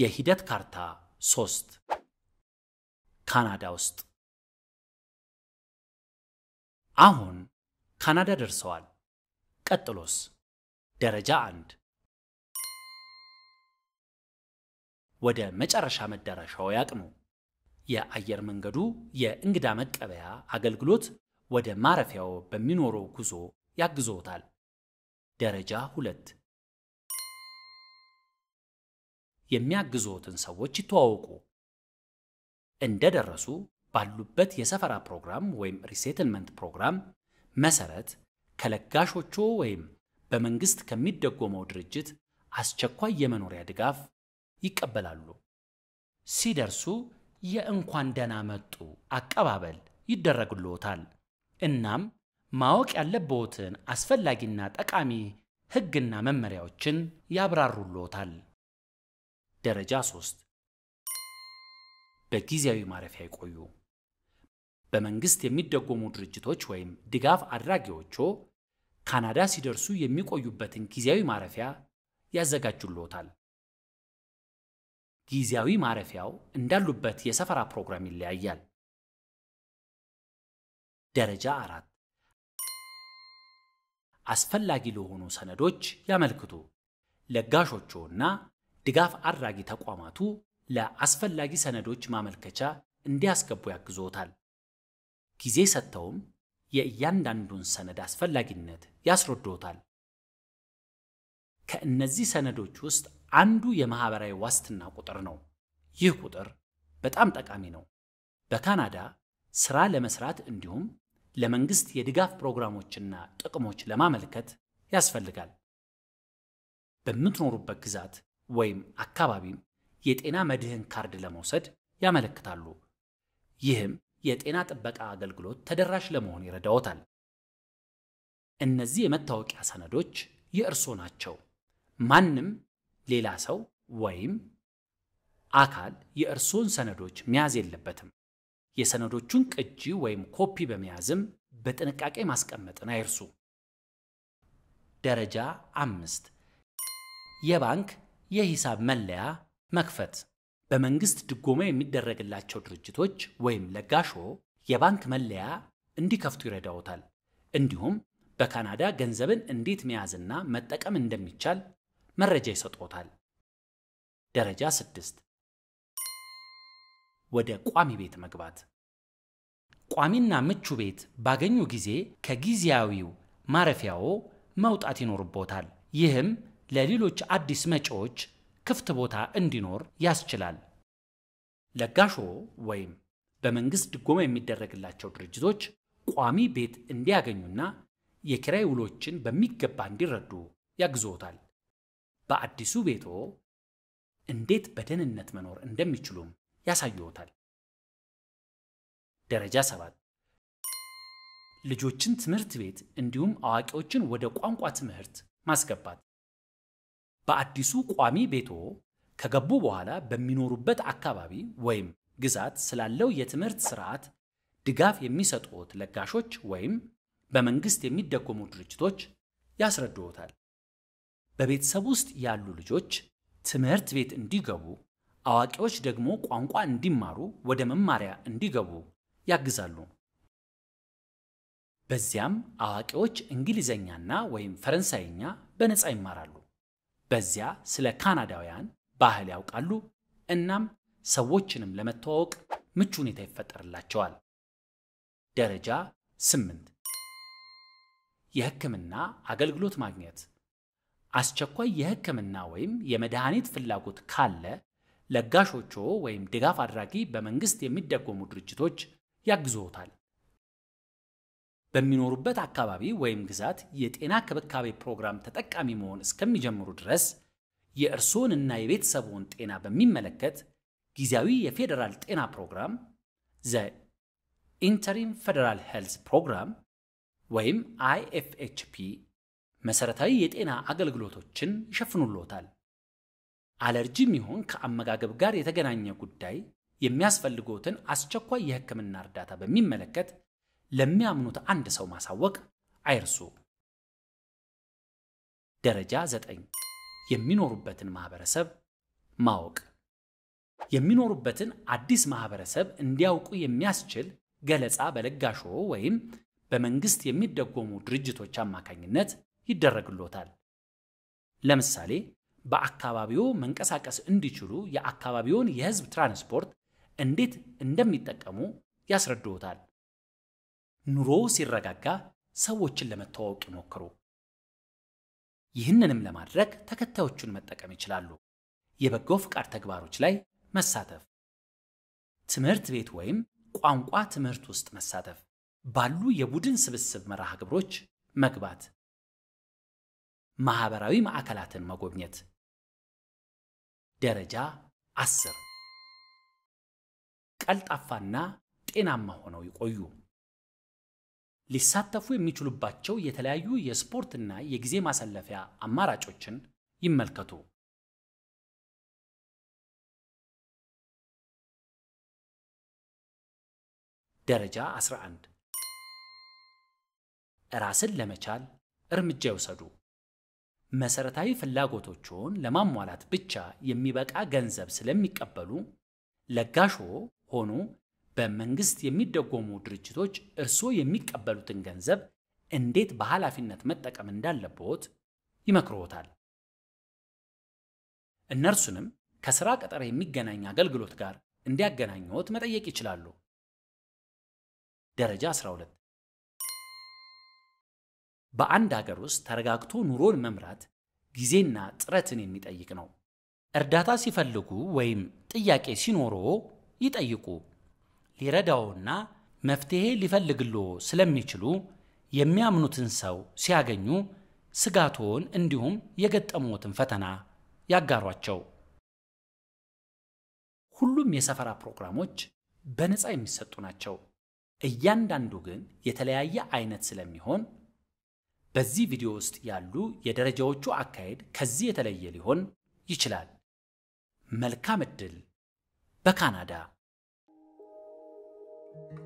የሂደት ካርታ 3 ካናዳ ውስጥ አሁን ካናዳ ደርሰዋል። ቀጥሎስ? ደረጃ አንድ ወደ መጨረሻ መዳረሻው ያቅኑ። የአየር መንገዱ የእንግዳ መቀበያ አገልግሎት ወደ ማረፊያው በሚኖረው ጉዞ ያግዞታል። ደረጃ ሁለት የሚያግዙትን ሰዎች ይተዋወቁ። እንደደረሱ ባሉበት የሰፈራ ፕሮግራም ወይም ሪሴትልመንት ፕሮግራም መሰረት ከለጋሾቹ ወይም በመንግስት ከሚደጎመው ድርጅት አስቸኳይ የመኖሪያ ድጋፍ ይቀበላሉ። ሲደርሱ የእንኳን ደህና መጡ አቀባበል ይደረግልዎታል። እናም ማወቅ ያለብዎትን አስፈላጊና ጠቃሚ ሕግና መመሪያዎችን ያብራሩልዎታል። ደረጃ 3 በጊዜያዊ ማረፊያ ይቆዩ። በመንግስት የሚደጎሙ ድርጅቶች ወይም ድጋፍ አድራጊዎቹ ካናዳ ሲደርሱ የሚቆዩበትን ጊዜያዊ ማረፊያ ያዘጋጁልዎታል። ጊዜያዊ ማረፊያው እንዳሉበት የሰፈራ ፕሮግራም ይለያያል። ደረጃ አራት አስፈላጊ ለሆኑ ሰነዶች ያመልክቱ። ለጋሾቹ እና ድጋፍ አድራጊ ተቋማቱ ለአስፈላጊ ሰነዶች ማመልከቻ እንዲያስገቡ ያግዞታል። ጊዜ ሰጥተውም የእያንዳንዱን ሰነድ አስፈላጊነት ያስረዶታል። ከእነዚህ ሰነዶች ውስጥ አንዱ የማህበራዊ ዋስትና ቁጥር ነው። ይህ ቁጥር በጣም ጠቃሚ ነው። በካናዳ ስራ ለመስራት እንዲሁም ለመንግስት የድጋፍ ፕሮግራሞችና ጥቅሞች ለማመልከት ያስፈልጋል። በምትኖሩበት ግዛት ወይም አካባቢም የጤና መድህን ካርድ ለመውሰድ ያመለክታሉ። ይህም የጤና ጥበቃ አገልግሎት ተደራሽ ለመሆን ይረዳዎታል። እነዚህ የመታወቂያ ሰነዶች የእርስዎ ናቸው። ማንም ሌላ ሰው ወይም አካል የእርስዎን ሰነዶች መያዝ የለበትም። የሰነዶቹን ቅጂ ወይም ኮፒ በመያዝም በጥንቃቄ ማስቀመጥን አይርሱ። ደረጃ አምስት የባንክ የሂሳብ መለያ መክፈት በመንግስት ድጎማ የሚደረግላቸው ድርጅቶች ወይም ለጋሾ የባንክ መለያ እንዲከፍቱ ይረዳውታል። እንዲሁም በካናዳ ገንዘብን እንዴት መያዝና መጠቀም እንደሚቻል መረጃ ይሰጥዎታል። ደረጃ ስድስት ወደ ቋሚ ቤት መግባት። ቋሚና ምቹ ቤት ባገኙ ጊዜ ከጊዜያዊው ማረፊያዎ መውጣት ይኖርቦታል። ይህም ለሌሎች አዲስ መጪዎች ክፍት ቦታ እንዲኖር ያስችላል። ለጋሾ ወይም በመንግስት ድጎማ የሚደረግላቸው ድርጅቶች ቋሚ ቤት እንዲያገኙና የኪራይ ውሎችን በሚገባ እንዲረዱ ያግዞታል። በአዲሱ ቤቶ እንዴት በደህንነት መኖር እንደሚችሉም ያሳየታል ደረጃ 7 ልጆችን ትምህርት ቤት እንዲሁም አዋቂዎችን ወደ ቋንቋ ትምህርት ማስገባት በአዲሱ ቋሚ ቤቶ ከገቡ በኋላ በሚኖሩበት አካባቢ ወይም ግዛት ስላለው የትምህርት ስርዓት ድጋፍ የሚሰጡት ለጋሾች ወይም በመንግስት የሚደጎሙ ድርጅቶች ያስረድዎታል። በቤተሰብ ውስጥ ያሉ ልጆች ትምህርት ቤት እንዲገቡ፣ አዋቂዎች ደግሞ ቋንቋ እንዲማሩ፣ ወደ መማሪያ እንዲገቡ ያግዛሉ። በዚያም አዋቂዎች እንግሊዘኛና ወይም ፈረንሳይኛ በነፃ ይማራሉ። በዚያ ስለ ካናዳውያን ባህል ያውቃሉ። እናም ሰዎችንም ለመተዋወቅ ምቹ ሁኔታ ይፈጠርላቸዋል። ደረጃ ስምንት የህክምና አገልግሎት ማግኘት አስቸኳይ የህክምና ወይም የመድኃኒት ፍላጎት ካለ ለጋሾቾ ወይም ድጋፍ አድራጊ በመንግስት የሚደጎሙ ድርጅቶች ያግዞታል። በሚኖሩበት አካባቢ ወይም ግዛት የጤና ክብካቤ ፕሮግራም ተጠቃሚ መሆን እስከሚጀምሩ ድረስ እና የቤተሰቡን ጤና በሚመለከት ጊዜያዊ የፌዴራል ጤና ፕሮግራም ዘ ኢንተሪም ፌዴራል ሄልዝ ፕሮግራም ወይም አይኤፍኤችፒ መሰረታዊ የጤና አገልግሎቶችን ይሸፍኑልዎታል። አለርጂም ይሁን ከአመጋገብ ጋር የተገናኘ ጉዳይ የሚያስፈልግዎትን አስቸኳይ የሕክምና እርዳታ በሚመለከት ለሚያምኑት አንድ ሰው ማሳወቅ አይርሱ። ደረጃ ዘጠኝ የሚኖሩበትን ማህበረሰብ ማወቅ የሚኖሩበትን አዲስ ማህበረሰብ እንዲያውቁ የሚያስችል ገለጻ በለጋሾ ወይም በመንግስት የሚደጎሙ ድርጅቶች አማካኝነት ይደረግሎታል። ለምሳሌ በአካባቢው መንቀሳቀስ እንዲችሉ የአካባቢውን የህዝብ ትራንስፖርት እንዴት እንደሚጠቀሙ ያስረድዎታል። ኑሮ ሲረጋጋ ሰዎችን ለመተዋወቅ ይሞክሩ። ይህንንም ለማድረግ ተከታዮቹን መጠቀም ይችላሉ። የበጎ ፍቃድ ተግባሮች ላይ መሳተፍ፣ ትምህርት ቤት ወይም ቋንቋ ትምህርት ውስጥ መሳተፍ፣ ባሉ የቡድን ስብስብ መርሃ ግብሮች መግባት፣ ማህበራዊ ማዕከላትን መጎብኘት። ደረጃ አስር ቀልጣፋና ጤናማ ሆነው ይቆዩ። ሊሳተፉ የሚችሉባቸው የተለያዩ የስፖርትና የጊዜ ማሳለፊያ አማራጮችን ይመልከቱ። ደረጃ 11 ራስን ለመቻል እርምጃ ይውሰዱ። መሰረታዊ ፍላጎቶችን ለማሟላት ብቻ የሚበቃ ገንዘብ ስለሚቀበሉ ለጋሾ ሆኑ በመንግስት የሚደጎሙ ድርጅቶች እርስዎ የሚቀበሉትን ገንዘብ እንዴት በኃላፊነት መጠቀም እንዳለብዎት ይመክሮታል እነርሱንም ከሥራ ቀጠር የሚገናኝ አገልግሎት ጋር እንዲያገናኙት መጠየቅ ይችላሉ። ደረጃ 12 በአንድ አገር ውስጥ ተረጋግቶ ኑሮን መምራት ጊዜና ጥረትን የሚጠይቅ ነው። እርዳታ ሲፈልጉ ወይም ጥያቄ ሲኖሮ ይጠይቁ። ሊረዳውና መፍትሄ ሊፈልግሎ ስለሚችሉ የሚያምኑትን ሰው ሲያገኙ ስጋቶን እንዲሁም የገጠሞትን ፈተና ያጋሯቸው። ሁሉም የሰፈራ ፕሮግራሞች በነፃ የሚሰጡ ናቸው። እያንዳንዱ ግን የተለያየ አይነት ስለሚሆን በዚህ ቪዲዮ ውስጥ ያሉ የደረጃዎቹ አካሄድ ከዚህ የተለየ ሊሆን ይችላል። መልካም ዕድል በካናዳ Thank you.